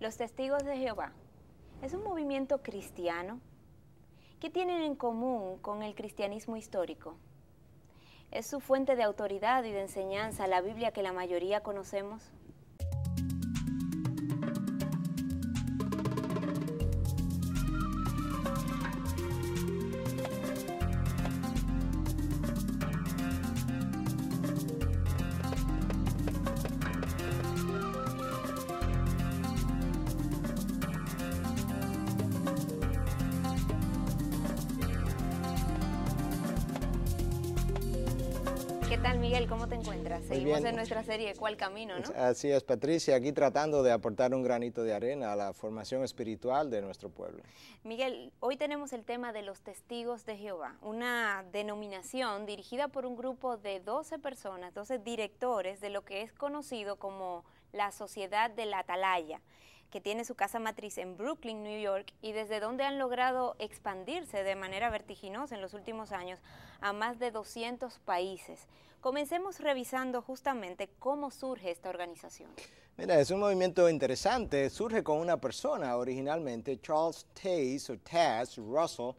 los testigos de Jehová, es un movimiento cristiano. ¿Qué tienen en común con el cristianismo histórico? ¿Es su fuente de autoridad y de enseñanza la Biblia que la mayoría conocemos? ¿Qué tal, Miguel? ¿Cómo te encuentras? Seguimos en nuestra serie ¿Cuál camino? ¿no? Así es, Patricia, aquí tratando de aportar un granito de arena a la formación espiritual de nuestro pueblo. Miguel, hoy tenemos el tema de los testigos de Jehová, una denominación dirigida por un grupo de 12 personas, 12 directores de lo que es conocido como la Sociedad de la Atalaya que tiene su casa matriz en Brooklyn, New York, y desde donde han logrado expandirse de manera vertiginosa en los últimos años a más de 200 países. Comencemos revisando justamente cómo surge esta organización. Mira, es un movimiento interesante. Surge con una persona originalmente, Charles Taze o Taz Russell,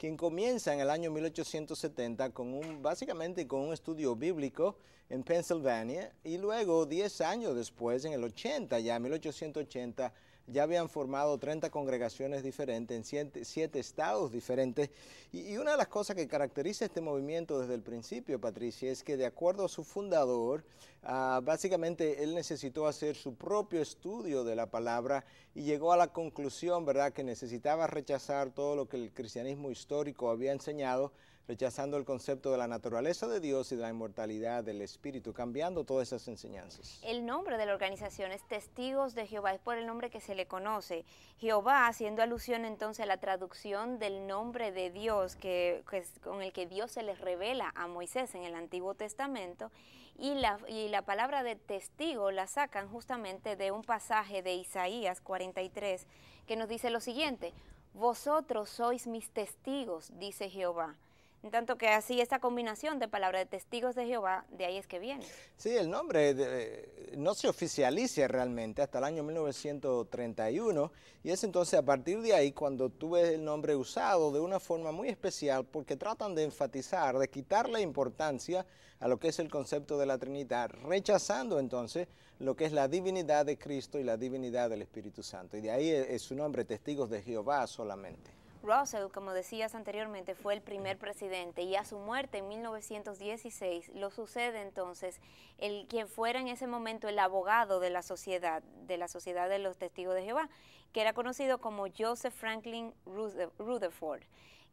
quien comienza en el año 1870 con un, básicamente con un estudio bíblico en Pennsylvania y luego 10 años después, en el 80, ya 1880, ya habían formado 30 congregaciones diferentes en siete, estados diferentes. Y, una de las cosas que caracteriza este movimiento desde el principio, Patricia, es que de acuerdo a su fundador, ah, básicamente él necesitó hacer su propio estudio de la palabra y llegó a la conclusión, ¿verdad?, que necesitaba rechazar todo lo que el cristianismo histórico había enseñado rechazando el concepto de la naturaleza de Dios y de la inmortalidad del Espíritu, cambiando todas esas enseñanzas. El nombre de la organización es Testigos de Jehová, es por el nombre que se le conoce. Jehová, haciendo alusión entonces a la traducción del nombre de Dios que, con el que Dios se les revela a Moisés en el Antiguo Testamento, y la, y la palabra de testigo la sacan justamente de un pasaje de Isaías 43 que nos dice lo siguiente, vosotros sois mis testigos, dice Jehová en tanto que así esta combinación de palabras de testigos de Jehová, de ahí es que viene. Sí, el nombre eh, no se oficializa realmente hasta el año 1931 y es entonces a partir de ahí cuando tuve el nombre usado de una forma muy especial porque tratan de enfatizar, de quitar la importancia a lo que es el concepto de la Trinidad, rechazando entonces lo que es la divinidad de Cristo y la divinidad del Espíritu Santo. Y de ahí es su nombre, testigos de Jehová solamente. Russell, como decías anteriormente, fue el primer presidente y a su muerte en 1916 lo sucede entonces el quien fuera en ese momento el abogado de la sociedad, de la sociedad de los testigos de Jehová, que era conocido como Joseph Franklin Rutherford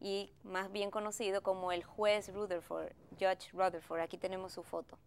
y más bien conocido como el juez Rutherford, Judge Rutherford. Aquí tenemos su foto.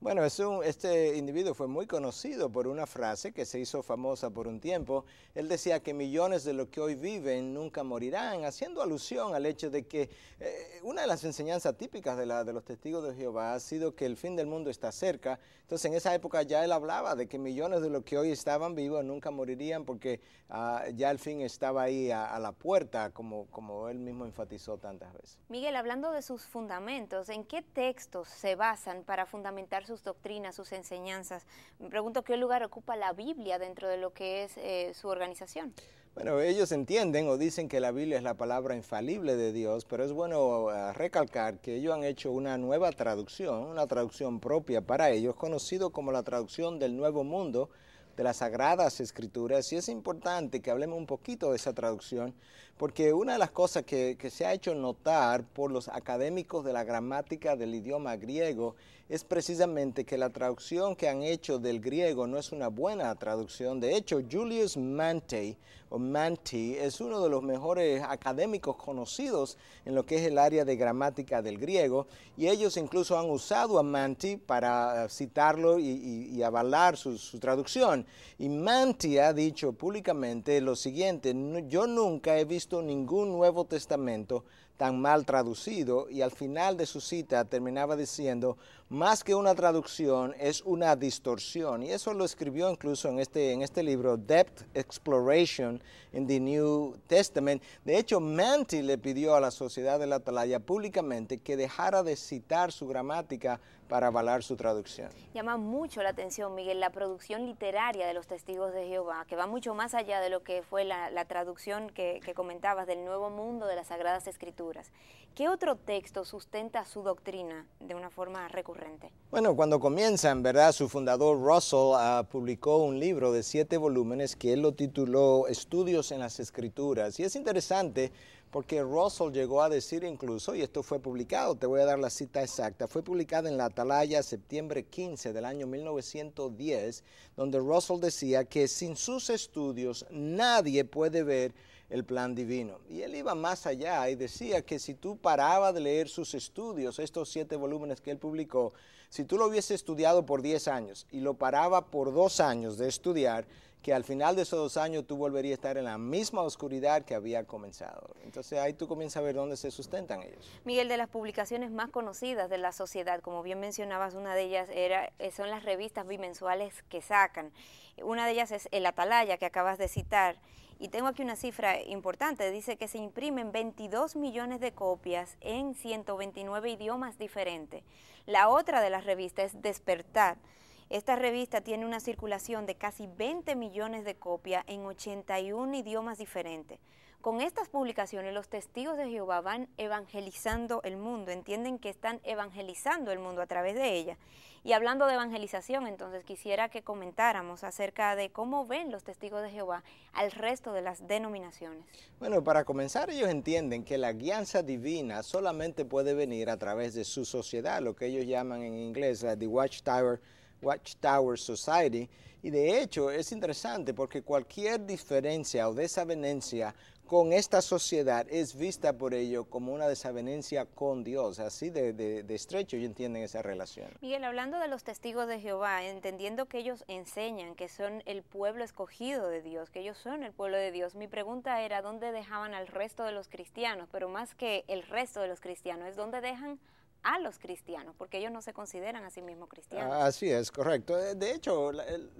Bueno, este individuo fue muy conocido por una frase que se hizo famosa por un tiempo. Él decía que millones de los que hoy viven nunca morirán, haciendo alusión al hecho de que eh, una de las enseñanzas típicas de, los testigos de Jehová ha sido que el fin del mundo está cerca. Entonces, en esa época ya él hablaba de que millones de los que hoy estaban vivos nunca morirían porque ah, ya el fin estaba ahí a, la puerta, como, como él mismo enfatizó tantas veces. Miguel, hablando de sus fundamentos, ¿en qué textos se basan para fundamentar? sus doctrinas, sus enseñanzas. Me pregunto qué lugar ocupa la Biblia dentro de lo que es eh, su organización. Bueno, ellos entienden o dicen que la Biblia es la palabra infalible de Dios, pero es bueno eh, recalcar que ellos han hecho una nueva traducción, una traducción propia para ellos, conocido como la traducción del Nuevo Mundo de las Sagradas Escrituras. Y es importante que hablemos un poquito de esa traducción, porque una de las cosas que, que se ha hecho notar por los académicos de la gramática del idioma griego es precisamente que la traducción que han hecho del griego no es una buena traducción. De hecho, Julius Mante, o Manti, es uno de los mejores académicos conocidos en lo que es el área de gramática del griego, y ellos incluso han usado a Manti para eh, citarlo y, avalar su, traducción. Y Manti ha dicho públicamente lo siguiente, yo nunca he visto ningún Nuevo Testamento tan mal traducido y al final de su cita terminaba diciendo, más que una traducción es una distorsión. Y eso lo escribió incluso en este, en este libro, Depth Exploration in the New Testament. De hecho, Manti le pidió a la Sociedad de la Atalaya públicamente que dejara de citar su gramática para avalar su traducción. Llama mucho la atención, Miguel, la producción literaria de los testigos de Jehová, que va mucho más allá de lo que fue la, traducción que, comentabas del Nuevo Mundo de las Sagradas Escrituras. ¿Qué otro texto sustenta su doctrina de una forma recurrente? Bueno, cuando comienza, en verdad, su fundador Russell ah, publicó un libro de siete volúmenes que él lo tituló Estudios en las Escrituras. Y es interesante porque Russell llegó a decir incluso, y esto fue publicado, te voy a dar la cita exacta, fue publicado en la Atalaya, septiembre 15 del año 1910, donde Russell decía que sin sus estudios nadie puede ver el plan divino. Y él iba más allá y decía que si tú paraba de leer sus estudios, estos siete volúmenes que él publicó, si tú lo hubiese estudiado por 10 años y lo paraba por dos años de estudiar, que al final de esos dos años tú volverías a estar en la misma oscuridad que había comenzado. Entonces ahí tú comienzas a ver dónde se sustentan ellos. Miguel, de las publicaciones más conocidas de la sociedad, como bien mencionabas, una de ellas era, eh, son las revistas bimensuales que sacan. Una de ellas es El Atalaya, que acabas de citar. Y tengo aquí una cifra importante, dice que se imprimen 22 millones de copias en 129 idiomas diferentes. La otra de las revistas es Despertar, esta revista tiene una circulación de casi 20 millones de copias en 81 idiomas diferentes. Con estas publicaciones los testigos de Jehová van evangelizando el mundo, entienden que están evangelizando el mundo a través de ella. Y hablando de evangelización, entonces quisiera que comentáramos acerca de cómo ven los testigos de Jehová al resto de las denominaciones. Bueno, para comenzar ellos entienden que la guianza divina solamente puede venir a través de su sociedad, lo que ellos llaman en inglés la The Watchtower Watchtower Society. Y de hecho es interesante porque cualquier diferencia o desavenencia con esta sociedad es vista por ello como una desavenencia con Dios, así de, estrecho y entienden esa relación. Miguel, hablando de los testigos de Jehová, entendiendo que ellos enseñan que son el pueblo escogido de Dios, que ellos son el pueblo de Dios, mi pregunta era dónde dejaban al resto de los cristianos, pero más que el resto de los cristianos, es dónde dejan a los cristianos, porque ellos no se consideran a sí mismos cristianos. Ah, así es, correcto. Eh, de hecho,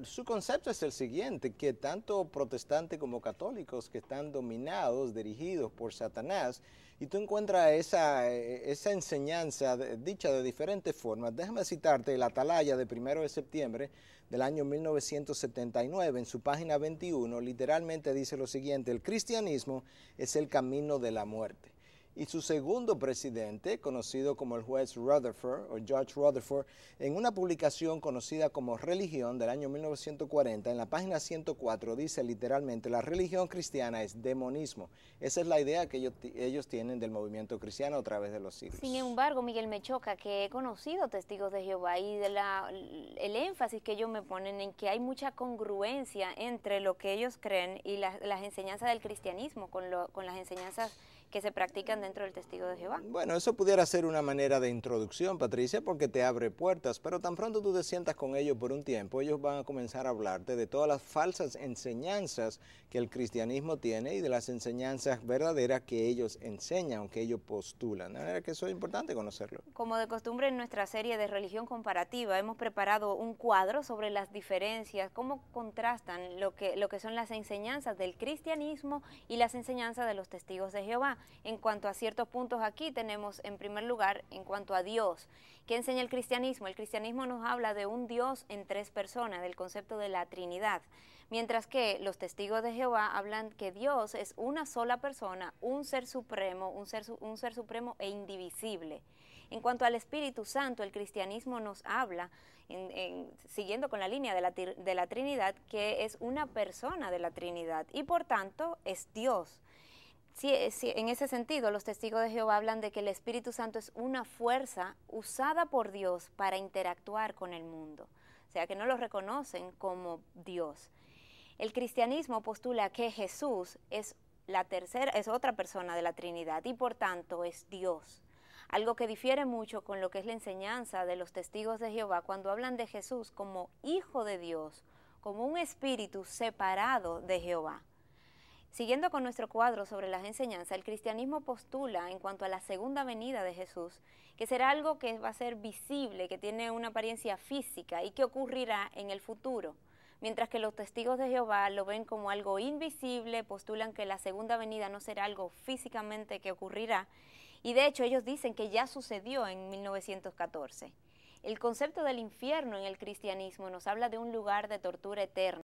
su concepto es el siguiente, que tanto protestantes como católicos que están dominados, dirigidos por Satanás, y tú encuentras esa, eh, esa enseñanza dicha de diferentes formas. Déjame citarte el Atalaya de primero de septiembre del año 1979, en su página 21, literalmente dice lo siguiente, el cristianismo es el camino de la muerte y su segundo presidente, conocido como el juez Rutherford o George Rutherford, en una publicación conocida como Religión del año 1940, en la página 104 dice literalmente, la religión cristiana es demonismo. Esa es la idea que ellos, tienen del movimiento cristiano a través de los siglos. Sin embargo, Miguel, me choca que he conocido testigos de Jehová y de la, el énfasis que ellos me ponen en que hay mucha congruencia entre lo que ellos creen y las enseñanzas del cristianismo con, lo, con las enseñanzas que se practican dentro del testigo de Jehová. Bueno, eso pudiera ser una manera de introducción, Patricia, porque te abre puertas, pero tan pronto tú te sientas con ellos por un tiempo, ellos van a comenzar a hablarte de todas las falsas enseñanzas que el cristianismo tiene y de las enseñanzas verdaderas que ellos enseñan, aunque ellos postulan. De manera que eso es importante conocerlo. Como de costumbre en nuestra serie de religión comparativa, hemos preparado un cuadro sobre las diferencias, cómo contrastan lo que, lo que son las enseñanzas del cristianismo y las enseñanzas de los testigos de Jehová en cuanto a ciertos puntos aquí tenemos en primer lugar en cuanto a Dios. ¿Qué enseña el cristianismo? El cristianismo nos habla de un Dios en tres personas, del concepto de la Trinidad, mientras que los testigos de Jehová hablan que Dios es una sola persona, un ser supremo, un ser, supremo e indivisible. En cuanto al Espíritu Santo, el cristianismo nos habla, siguiendo con la línea de la, de la Trinidad, que es una persona de la Trinidad y por tanto es Dios. Eh, en ese sentido, los testigos de Jehová hablan de que el Espíritu Santo es una fuerza usada por Dios para interactuar con el mundo, o sea, que no lo reconocen como Dios. El cristianismo postula que Jesús es la tercera es otra persona de la Trinidad y por tanto es Dios. Algo que difiere mucho con lo que es la enseñanza de los testigos de Jehová cuando hablan de Jesús como hijo de Dios, como un espíritu separado de Jehová. Siguiendo con nuestro cuadro sobre las enseñanzas, el cristianismo postula en cuanto a la segunda venida de Jesús, que será algo que va a ser visible, que tiene una apariencia física y que ocurrirá en el futuro. Mientras que los testigos de Jehová lo ven como algo invisible, postulan que la segunda venida no será algo físicamente que ocurrirá, y de hecho ellos dicen que ya sucedió en 1914. El concepto del infierno en el cristianismo nos habla de un lugar de tortura eterna.